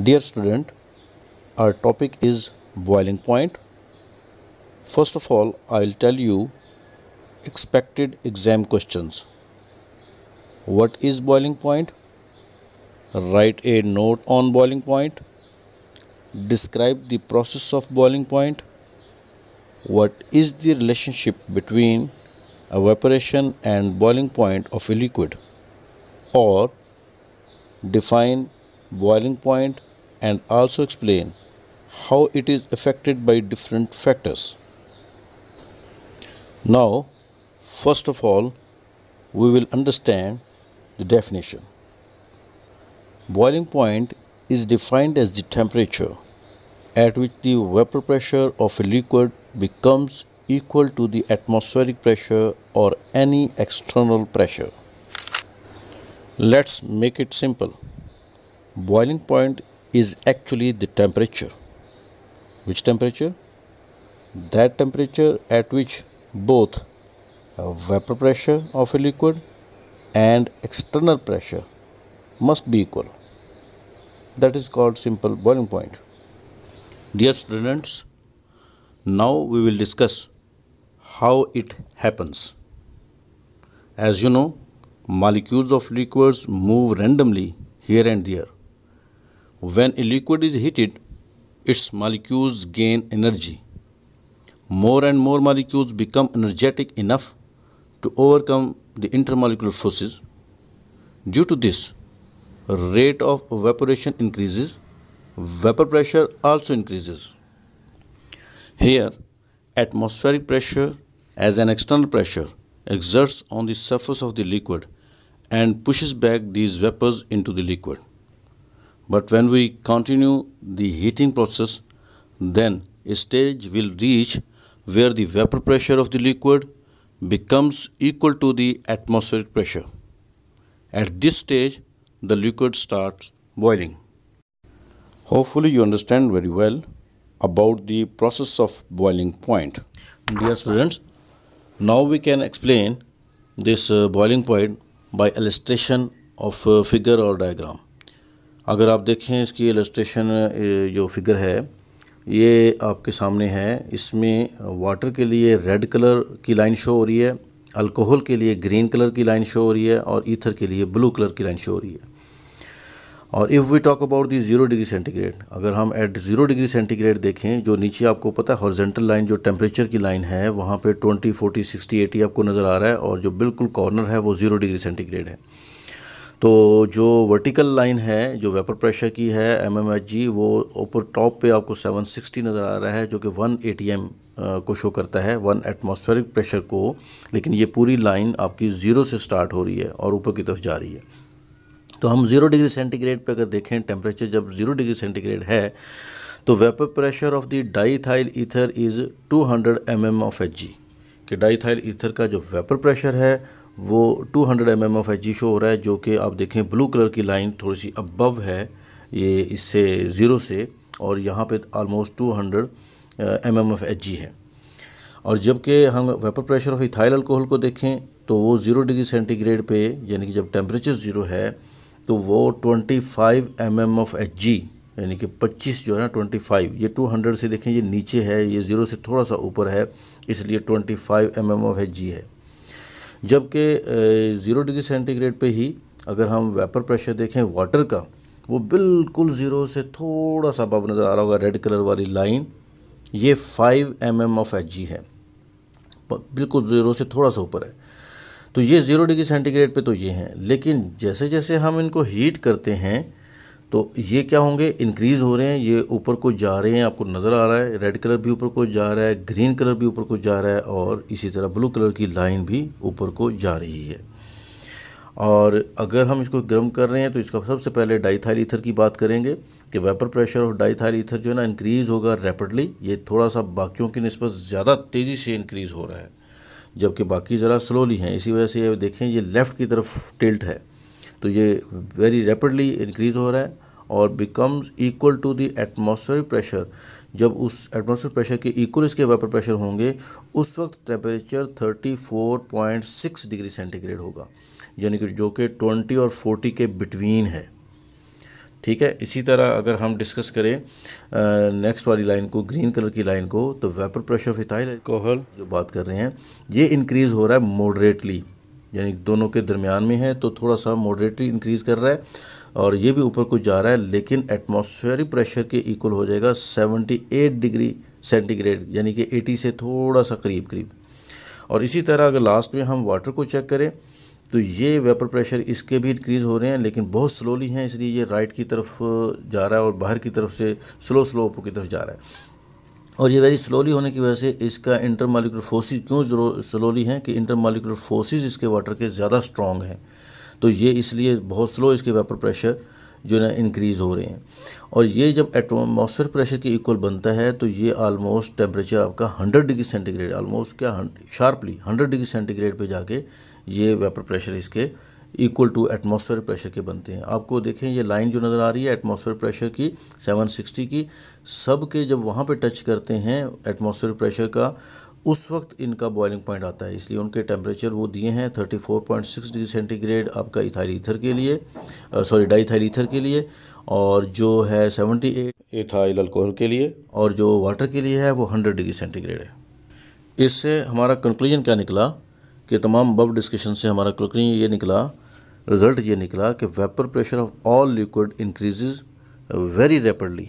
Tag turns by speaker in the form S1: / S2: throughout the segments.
S1: Dear student, our topic is boiling point. First of all, I'll tell you expected exam questions. What is boiling point? Write a note on boiling point. Describe the process of boiling point. What is the relationship between evaporation and boiling point of a liquid? Or define boiling point and also explain how it is affected by different factors. Now, first of all, we will understand the definition. Boiling point is defined as the temperature at which the vapor pressure of a liquid becomes equal to the atmospheric pressure or any external pressure. Let's make it simple boiling point is actually the temperature which temperature that temperature at which both uh, vapor pressure of a liquid and external pressure must be equal that is called simple boiling point dear students now we will discuss how it happens as you know molecules of liquids move randomly here and there when a liquid is heated, its molecules gain energy. More and more molecules become energetic enough to overcome the intermolecular forces. Due to this, rate of evaporation increases, vapor pressure also increases. Here, atmospheric pressure as an external pressure exerts on the surface of the liquid and pushes back these vapors into the liquid. But when we continue the heating process, then a stage will reach where the vapor pressure of the liquid becomes equal to the atmospheric pressure. At this stage, the liquid starts boiling. Hopefully you understand very well about the process of boiling point. Dear students, now we can explain this uh, boiling point by illustration of a uh, figure or diagram. अगर आप देखें इसकी illustration जो figure है ये आपके सामने है इसमें वाटर के लिए रेड कलर की लाइन शो हो रही है अल्कोहल के लिए ग्रीन कलर की लाइन शो हो रही है और ईथर के लिए ब्लू कलर की लाइन शो हो रही है और if we talk about the zero degree centigrade अगर हम एट ज़ीरो डिग्री सेंटीग्रेड देखें जो नीचे आपको पता है हॉर्जेंटल लाइन जो टेम्परेचर की लाइन है वहाँ पे ट्वेंटी फोर्टी सिक्सटी एटी आपको नज़र आ रहा है और जो बिल्कुल कॉर्नर है वो ज़ीरो डिग्री सेंटीग्रेड है तो जो वर्टिकल लाइन है जो वेपर प्रेशर की है एम एम एच जी वो ऊपर टॉप पे आपको 760 नज़र आ रहा है जो कि 1 ए टी एम को शो करता है वन एटमॉस्फेरिक प्रेशर को लेकिन ये पूरी लाइन आपकी ज़ीरो से स्टार्ट हो रही है और ऊपर की तरफ जा रही है तो हम ज़ीरो डिग्री सेंटीग्रेड पर अगर देखें टेम्परेचर जब ज़ीरो डिग्री सेंटीग्रेड है तो vapour pressure of the diethyl ether is two hundred M M of H G कि डाईथाइल ईथर का जो वेपर प्रेशर है वो 200 hundred M of H show हो रहा है जो कि आप देखें ब्लू कलर की लाइन थोड़ी सी अबव है ये इससे ज़ीरो से और यहाँ पे almost 200 hundred M of H है और जबकि हम vapour pressure of ethyl alcohol को देखें तो वो ज़ीरो डिग्री सेंटीग्रेड पे यानी कि जब टेम्परेचर ज़ीरो है तो वो 25 five M M of H G यानी कि 25 जो है ना 25 ये 200 से देखें ये नीचे है ये ज़ीरो से थोड़ा सा ऊपर है इसलिए 25 five M M of H G है जबकि ज़ीरो डिग्री सेंटीग्रेड पे ही अगर हम वेपर प्रेशर देखें वाटर का वो बिल्कुल ज़ीरो से थोड़ा सा अब नज़र आ रहा होगा रेड कलर वाली लाइन ये five M M of H G है बिल्कुल ज़ीरो से थोड़ा सा ऊपर है तो ये ज़ीरो डिग्री सेंटीग्रेड पे तो ये हैं लेकिन जैसे जैसे हम इनको हीट करते हैं तो ये क्या होंगे इंक्रीज़ हो रहे हैं ये ऊपर को जा रहे हैं आपको नज़र आ रहा है रेड कलर भी ऊपर को जा रहा है ग्रीन कलर भी ऊपर को जा रहा है और इसी तरह ब्लू कलर की लाइन भी ऊपर को जा रही है और अगर हम इसको गर्म कर रहे हैं तो इसका सबसे पहले डाईथाइल ईथर की बात करेंगे कि vapour pressure of diethyl ether जो है ना इंक्रीज़ होगा रैपिडली ये थोड़ा सा बाकियों की नस्बत ज़्यादा तेज़ी से इंक्रीज़ हो रहा है जबकि बाकी ज़रा स्लोली हैं इसी वजह से देखें ये लेफ़्ट की तरफ टिल्ट है तो ये वेरी रैपिडली इंक्रीज़ हो रहा है और becomes equal to the atmospheric pressure जब उस एटमॉस्फेरिक प्रेशर के इक्वल इसके वेपर प्रेशर होंगे उस वक्त टेम्परेचर 34.6 डिग्री सेंटीग्रेड होगा यानी कि जो कि 20 और 40 के बिटवीन है ठीक है इसी तरह अगर हम डिस्कस करें नेक्स्ट वाली लाइन को ग्रीन कलर की लाइन को तो vapour pressure of ethyl alcohol जो बात कर रहे हैं ये इंक्रीज़ हो रहा है मॉडरेटली यानी दोनों के दरमियान में है तो थोड़ा सा मॉडरेटली इंक्रीज़ कर रहा है और ये भी ऊपर को जा रहा है लेकिन एटमॉस्फेरिक प्रेशर के इक्वल हो जाएगा 78 डिग्री सेंटीग्रेड यानी कि 80 से थोड़ा सा करीब करीब और इसी तरह अगर लास्ट में हम वाटर को चेक करें तो ये वेपर प्रेशर इसके भी इंक्रीज़ हो रहे हैं लेकिन बहुत स्लोली हैं इसलिए ये राइट की तरफ जा रहा है और बाहर की तरफ से स्लो स्लो ऊपर की तरफ जा रहा है और ये वेरी स्लोली होने की वजह से इसका इंटर मालिकुलर फोर्सेज क्यों स्लोली हैं कि इंटर मालिकुलर फोर्सेज इसके वाटर के ज़्यादा स्ट्रॉन्ग हैं तो ये इसलिए बहुत स्लो इसके वेपर प्रेशर जो ना इंक्रीज़ हो रहे हैं और ये जब एटमोसफेयर प्रेशर के इक्वल बनता है तो ये आलमोस्ट टेम्परेचर आपका हंड्रेड डिग्री सेंटीग्रेड आलमोस्ट क्या शार्पली हंड्रेड डिग्री सेंटीग्रेड पे जाके ये वेपर प्रेशर इसके इक्वल टू एटमोसफेयर प्रेशर के बनते हैं आपको देखें ये लाइन जो नज़र आ रही है एटमोसफेयर प्रेशर की 760 की सब के जब वहाँ पर टच करते हैं एटमोसफेयर प्रेशर का उस वक्त इनका बॉइलिंग पॉइंट आता है इसलिए उनके टेम्परेचर वो दिए हैं 34.6 डिग्री सेंटीग्रेड आपका इथाइल ईथर के लिए सॉरी डाई इथाइल ईथर के लिए और जो है 78 इथाइल अल्कोहल के लिए और जो वाटर के लिए है वो 100 डिग्री सेंटीग्रेड है इससे हमारा कंक्लूजन क्या निकला कि तमाम बब डिस्कशन से हमारा कंक्लूजन ये निकला रिज़ल्ट ये निकला कि vapour pressure of all liquid increase very rapidly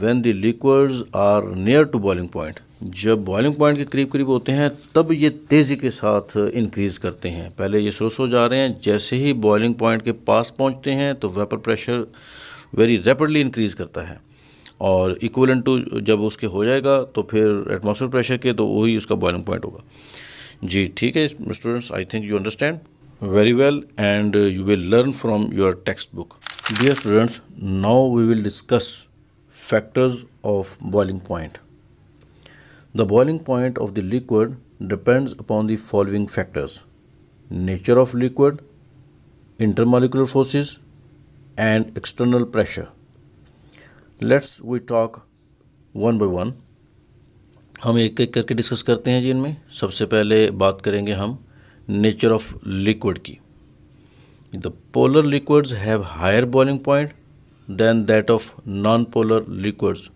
S1: when the liquors are near to boiling point जब बॉइलिंग पॉइंट के करीब करीब होते हैं तब ये तेज़ी के साथ इंक्रीज़ करते हैं पहले ये सोसो जा रहे हैं जैसे ही बॉइलिंग पॉइंट के पास पहुंचते हैं तो vapour pressure very rapidly increase करता है और इक्वलन टू जब उसके हो जाएगा तो फिर एटमोसफेयर प्रेशर के तो वही उसका बॉइलिंग पॉइंट होगा जी ठीक है students I think you understand well and you will learn from your textbook dear students now we will discuss factors of boiling point. The boiling point of the liquid depends upon the following factors. Nature of liquid, intermolecular forces and external pressure. Let's we talk one by one. हम एक एक करके discuss करते हैं जिनमें सबसे पहले बात करेंगे हम नेचर ऑफ लिक्विड की the polar liquids have higher boiling point than that of non-polar liquids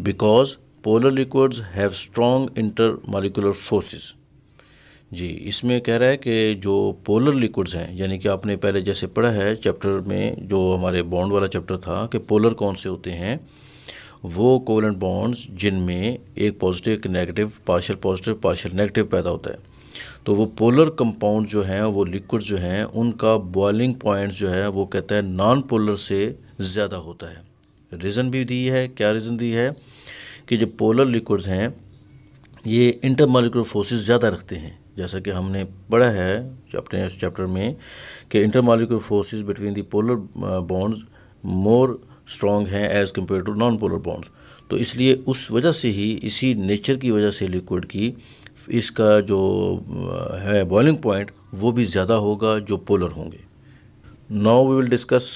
S1: because polar liquids have strong intermolecular forces जी इसमें कह रहा है कि जो पोलर लिक्विड्स हैं यानी कि आपने पहले जैसे पढ़ा है चैप्टर में जो हमारे बॉन्ड वाला चैप्टर था कि पोलर कौन से होते हैं वो कोवलेंट बॉन्ड्स जिनमें एक पॉजिटिव एक negative partial positive partial negative पैदा होता है तो वो पोलर कंपाउंड जो हैं वो लिक्विड जो हैं उनका बॉयलिंग पॉइंट जो है वो कहता है नॉन पोलर से ज़्यादा होता है रीज़न भी दी है क्या रीज़न दी है कि जो पोलर लिक्विड्स हैं ये इंटर मालिकुलर फोर्सेस ज़्यादा रखते हैं जैसा कि हमने पढ़ा है चैप्टर इस चैप्टर में कि intermolecular forces between the polar bonds more strong हैं as compare to non polar bonds तो इसलिए उस वजह से ही इसी नेचर की वजह से लिक्विड की इसका जो uh, है बॉइलिंग पॉइंट वो भी ज़्यादा होगा जो पोलर होंगे now we will discuss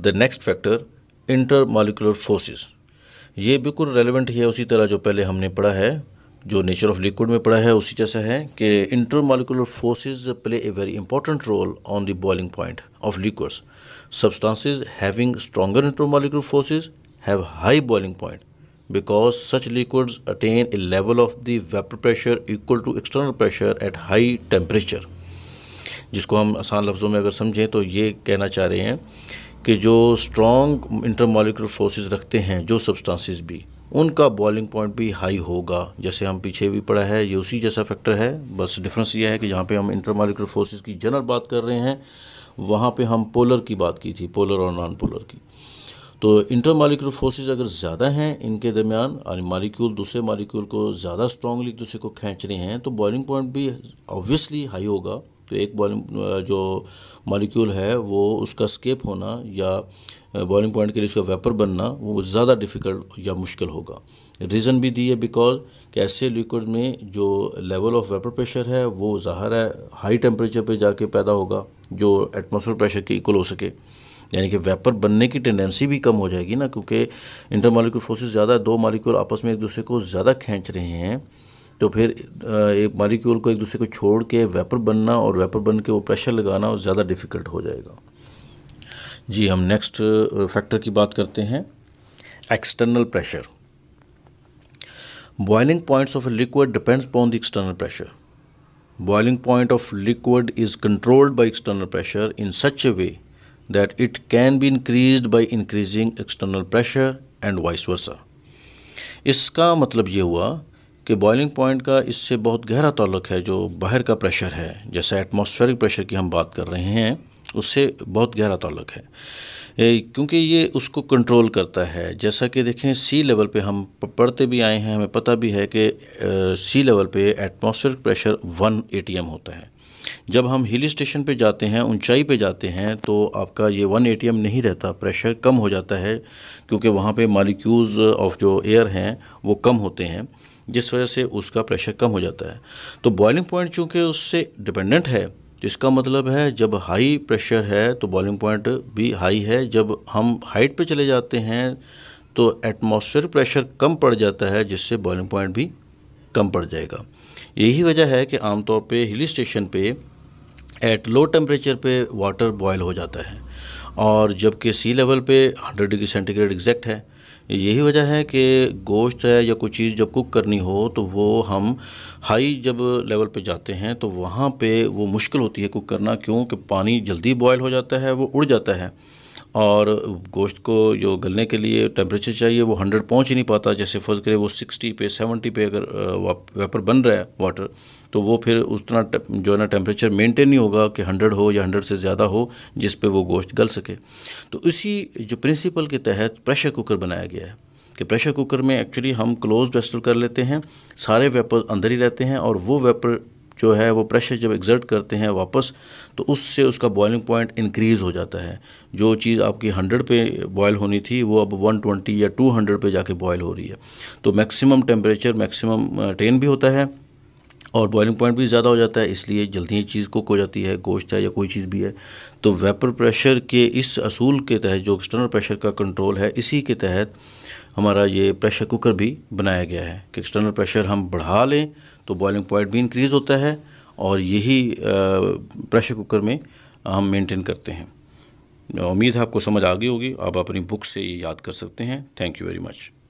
S1: the next factor intermolecular forces ये बिल्कुल रेलिवेंट ही है उसी तरह जो पहले हमने पढ़ा है जो नेचर ऑफ लिक्विड में पढ़ा है उसी जैसा है कि intermolecular forces play a very important role on the boiling point of liquids substances having stronger intermolecular forces have high boiling point because such liquids attain a level of the vapour pressure equal to external pressure at high temperature जिसको हम आसान लफ्ज़ों में अगर समझें तो ये कहना चाह रहे हैं कि जो स्ट्रॉन्ग इंटरमोलिकुलर फोर्सेस रखते हैं जो सब्सटेंसेस भी उनका बॉइलिंग पॉइंट भी हाई होगा जैसे हम पीछे भी पढ़ा है ये उसी जैसा फैक्टर है बस डिफरेंस ये है कि जहाँ पे हम इंटरमोलिकुलर फोर्सेस की जनरल बात कर रहे हैं वहाँ पे हम पोलर की बात की थी पोलर और नॉन पोलर की तो इंटरमालिकुलर फोर्सेज अगर ज़्यादा हैं इनके दरमियान यानी मालिक्यूल दूसरे मालिक्यूल को ज़्यादा स्ट्रांगली एक दूसरे को खींच रहे हैं तो बॉइलिंग पॉइंट भी ऑब्वियसली हाई होगा तो एक जो मालिक्यूल है वो उसका स्केप होना या बॉइलिंग पॉइंट के लिए उसका वेपर बनना वो ज़्यादा डिफ़िकल्ट या मुश्किल होगा रीज़न भी दी है बिकॉज कैसे लिक्विड में जो लेवल ऑफ वेपर प्रेशर है वो ज़ाहर है हाई टेम्परेचर पे जाके पैदा होगा जो एटमोसफेयर प्रेशर के इक्वल हो सके यानी कि वेपर बनने की टेंडेंसी भी कम हो जाएगी ना क्योंकि इंटरमालिक्यूल फोर्सेज ज़्यादा दो मालिक्यूल आपस में एक दूसरे को ज़्यादा खींच रहे हैं तो फिर एक मालिक्यूल को एक दूसरे को छोड़ के वेपर बनना और वेपर बन के वो प्रेशर लगाना ज़्यादा डिफ़िकल्ट हो जाएगा जी हम नेक्स्ट फैक्टर की बात करते हैं external pressure boiling points of liquid depends upon the external pressure boiling point of liquid is controlled by external pressure in such a way that it can be increase by increasing external pressure and vice versa इसका मतलब ये हुआ कि boiling point का इससे बहुत गहरा ताल्लुक है जो बाहर का प्रेशर है जैसा एटमॉस्फेरिक प्रेशर की हम बात कर रहे हैं उससे बहुत गहरा ताल्लुक है क्योंकि ये उसको कंट्रोल करता है जैसा कि देखें सी लेवल पे हम पढ़ते भी आए हैं हमें पता भी है कि सी लेवल पे एटमॉस्फेरिक प्रेशर वन ए होता है जब हम हिल स्टेशन पे जाते हैं ऊंचाई पे जाते हैं तो आपका ये वन ए नहीं रहता प्रेशर कम हो जाता है क्योंकि वहाँ पे मालिक्यूल्स ऑफ जो एयर हैं वो कम होते हैं जिस वजह से उसका प्रेशर कम हो जाता है तो बॉइलिंग पॉइंट चूँकि उससे डिपेंडेंट है तो इसका मतलब है जब हाई प्रेशर है तो बॉइलिंग पॉइंट भी हाई है जब हम हाइट पे चले जाते हैं तो एटमॉस्फेयर प्रेशर कम पड़ जाता है जिससे बॉइलिंग पॉइंट भी कम पड़ जाएगा यही वजह है कि आमतौर पे हिल स्टेशन पे एट लो टेम्परेचर पे वाटर बॉयल हो जाता है और जबकि सी लेवल पे 100 डिग्री सेंटीग्रेड एग्जैक्ट है यही वजह है कि गोश्त है या कोई चीज़ जब कुक करनी हो तो वो हम हाई जब लेवल पे जाते हैं तो वहाँ पे वो मुश्किल होती है कुक करना क्योंकि पानी जल्दी बॉयल हो जाता है वो उड़ जाता है और गोश्त को जो गलने के लिए टेम्परेचर चाहिए वो हंड्रेड पहुँच ही नहीं पाता जैसे फर्ज करें वो सिक्सटी पे सेवेंटी पे अगर वेपर बन रहा है वाटर तो वो फिर उतना जो है ना टेम्परेचर मेंटेन नहीं होगा कि हंड्रेड हो या हंड्रेड से ज़्यादा हो जिस पे वो गोश्त गल सके तो इसी जो प्रिंसिपल के तहत प्रेशर कुकर बनाया गया है कि प्रेशर कुकर में एक्चुअली हम क्लोज वेस्टल कर लेते हैं सारे वेपर अंदर ही रहते हैं और वो वेपर जो है वो प्रेशर जब एग्जर्ट करते हैं वापस तो उससे उसका बॉइलिंग पॉइंट इंक्रीज़ हो जाता है जो चीज़ आपकी 100 पे बॉयल होनी थी वो अब 120 या 200 पे जाके बॉयल हो रही है तो मैक्सिमम टेम्परेचर मैक्सिमम टेन भी होता है और बॉइलिंग पॉइंट भी ज़्यादा हो जाता है इसलिए जल्दी ही चीज़ कुक हो जाती है गोश्त है या कोई चीज़ भी है तो वेपर प्रेशर के इस असूल के तहत जो एक्सटर्नल प्रेशर का कंट्रोल है इसी के तहत हमारा ये प्रेशर कुकर भी बनाया गया है कि एक्सटर्नल प्रेशर हम बढ़ा लें तो बॉइलिंग पॉइंट भी इंक्रीज़ होता है और यही प्रेशर कुकर में हम मेंटेन करते हैं उम्मीद है आपको समझ आ गई होगी आप अपनी बुक से ये याद कर सकते हैं थैंक यू वेरी मच